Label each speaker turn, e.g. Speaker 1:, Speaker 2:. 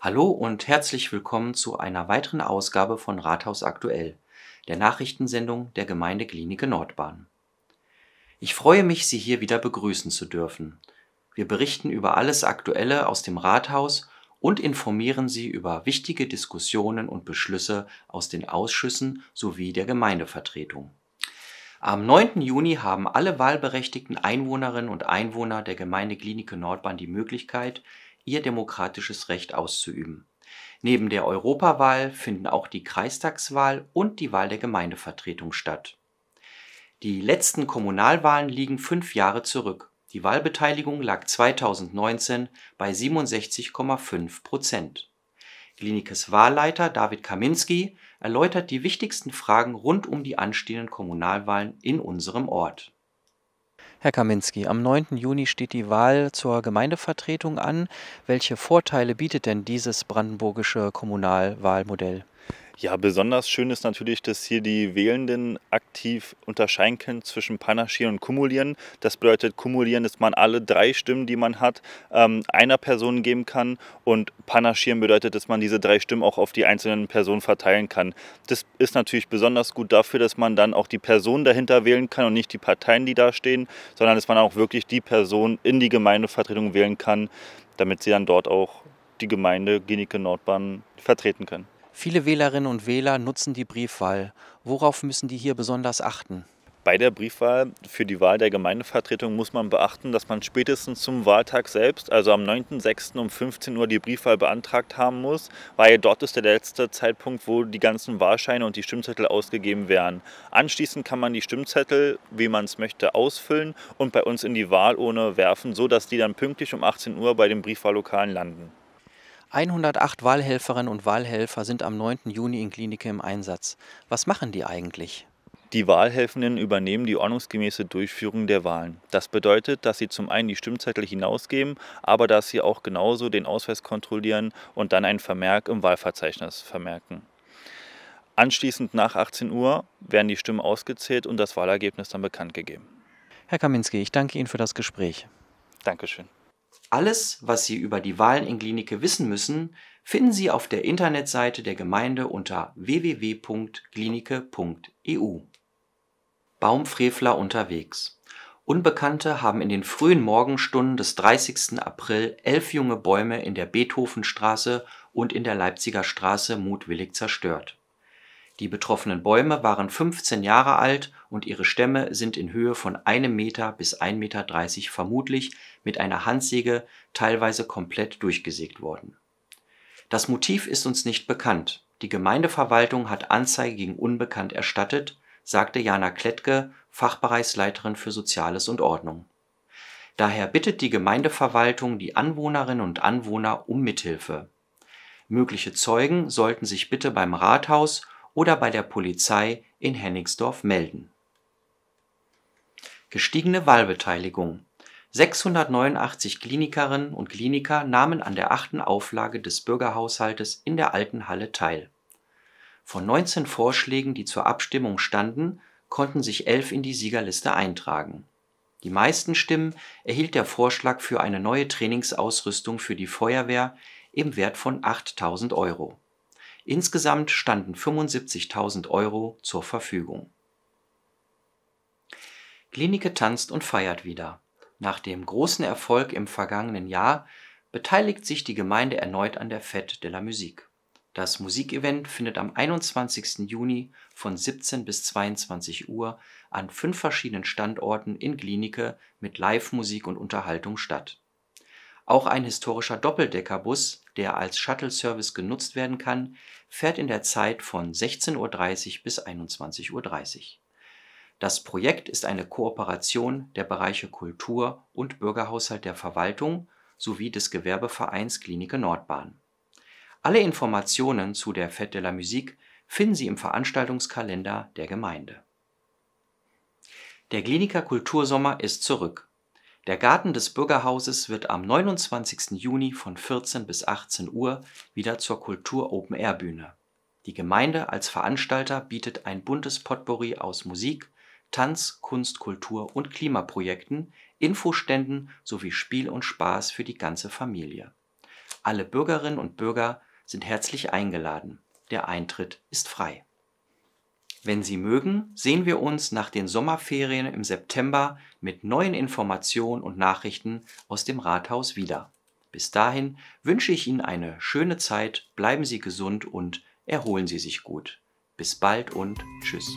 Speaker 1: Hallo und herzlich willkommen zu einer weiteren Ausgabe von Rathaus aktuell, der Nachrichtensendung der Gemeindeklinike Nordbahn. Ich freue mich, Sie hier wieder begrüßen zu dürfen. Wir berichten über alles Aktuelle aus dem Rathaus und informieren Sie über wichtige Diskussionen und Beschlüsse aus den Ausschüssen sowie der Gemeindevertretung. Am 9. Juni haben alle wahlberechtigten Einwohnerinnen und Einwohner der Gemeinde Klinike Nordbahn die Möglichkeit, ihr demokratisches Recht auszuüben. Neben der Europawahl finden auch die Kreistagswahl und die Wahl der Gemeindevertretung statt. Die letzten Kommunalwahlen liegen fünf Jahre zurück. Die Wahlbeteiligung lag 2019 bei 67,5 Prozent. Klinikes Wahlleiter David Kaminski erläutert die wichtigsten Fragen rund um die anstehenden Kommunalwahlen in unserem Ort. Herr Kaminski, am 9. Juni steht die Wahl zur Gemeindevertretung an. Welche Vorteile
Speaker 2: bietet denn dieses brandenburgische Kommunalwahlmodell? Ja, besonders schön ist natürlich, dass hier die Wählenden aktiv unterscheiden können zwischen Panaschieren und Kumulieren. Das bedeutet, Kumulieren, dass man alle drei Stimmen, die man hat, ähm, einer Person geben kann und Panaschieren bedeutet, dass man diese drei Stimmen auch auf die einzelnen Personen verteilen kann. Das ist natürlich besonders gut dafür, dass man dann auch die Person dahinter wählen kann und nicht die Parteien, die da stehen, sondern dass man auch wirklich die Person in die Gemeindevertretung wählen kann, damit sie dann dort auch die Gemeinde Genike Nordbahn vertreten können. Viele Wählerinnen und Wähler nutzen die Briefwahl. Worauf müssen die hier besonders achten? Bei der Briefwahl für die Wahl der Gemeindevertretung muss man beachten, dass man spätestens zum Wahltag selbst, also am 9.6. um 15 Uhr, die Briefwahl beantragt haben muss, weil dort ist der letzte Zeitpunkt, wo die ganzen Wahlscheine und die Stimmzettel ausgegeben werden. Anschließend kann man die Stimmzettel, wie man es möchte, ausfüllen und bei uns in die Wahlurne werfen, sodass die dann pünktlich um 18 Uhr bei den Briefwahllokalen landen.
Speaker 1: 108 Wahlhelferinnen und Wahlhelfer sind am 9. Juni in
Speaker 2: Klinike im Einsatz. Was machen die eigentlich? Die Wahlhelfenden übernehmen die ordnungsgemäße Durchführung der Wahlen. Das bedeutet, dass sie zum einen die Stimmzettel hinausgeben, aber dass sie auch genauso den Ausweis kontrollieren und dann einen Vermerk im Wahlverzeichnis vermerken. Anschließend nach 18 Uhr werden die Stimmen ausgezählt und das Wahlergebnis dann bekannt gegeben.
Speaker 1: Herr Kaminski, ich danke Ihnen für das Gespräch.
Speaker 2: Dankeschön. Alles, was Sie
Speaker 1: über die Wahlen in Glienicke wissen müssen, finden Sie auf der Internetseite der Gemeinde unter www.glienicke.eu. Baumfrevler unterwegs Unbekannte haben in den frühen Morgenstunden des 30. April elf junge Bäume in der Beethovenstraße und in der Leipziger Straße mutwillig zerstört die betroffenen Bäume waren 15 Jahre alt und ihre Stämme sind in Höhe von einem Meter bis 1,30 Meter vermutlich mit einer Handsäge teilweise komplett durchgesägt worden. Das Motiv ist uns nicht bekannt, die Gemeindeverwaltung hat Anzeige gegen Unbekannt erstattet, sagte Jana Klettke, Fachbereichsleiterin für Soziales und Ordnung. Daher bittet die Gemeindeverwaltung die Anwohnerinnen und Anwohner um Mithilfe. Mögliche Zeugen sollten sich bitte beim Rathaus oder bei der Polizei in Hennigsdorf melden. Gestiegene Wahlbeteiligung: 689 Klinikerinnen und Kliniker nahmen an der achten Auflage des Bürgerhaushaltes in der Alten Halle teil. Von 19 Vorschlägen, die zur Abstimmung standen, konnten sich elf in die Siegerliste eintragen. Die meisten Stimmen erhielt der Vorschlag für eine neue Trainingsausrüstung für die Feuerwehr im Wert von 8.000 Euro Insgesamt standen 75.000 Euro zur Verfügung. Klinike tanzt und feiert wieder. Nach dem großen Erfolg im vergangenen Jahr beteiligt sich die Gemeinde erneut an der Fête de la Musique. Das Musikevent findet am 21. Juni von 17 bis 22 Uhr an fünf verschiedenen Standorten in Klinike mit Live-Musik und Unterhaltung statt auch ein historischer Doppeldeckerbus, der als Shuttle-Service genutzt werden kann, fährt in der Zeit von 16:30 Uhr bis 21:30 Uhr. Das Projekt ist eine Kooperation der Bereiche Kultur und Bürgerhaushalt der Verwaltung sowie des Gewerbevereins Klinike Nordbahn. Alle Informationen zu der Fête de la Musique finden Sie im Veranstaltungskalender der Gemeinde. Der Glienicker Kultursommer ist zurück der Garten des Bürgerhauses wird am 29. Juni von 14 bis 18 Uhr wieder zur Kultur-Open-Air-Bühne. Die Gemeinde als Veranstalter bietet ein buntes Potpourri aus Musik, Tanz, Kunst, Kultur und Klimaprojekten, Infoständen sowie Spiel und Spaß für die ganze Familie. Alle Bürgerinnen und Bürger sind herzlich eingeladen. Der Eintritt ist frei. Wenn Sie mögen, sehen wir uns nach den Sommerferien im September mit neuen Informationen und Nachrichten aus dem Rathaus wieder. Bis dahin wünsche ich Ihnen eine schöne Zeit, bleiben Sie gesund und erholen Sie sich gut. Bis bald und tschüss.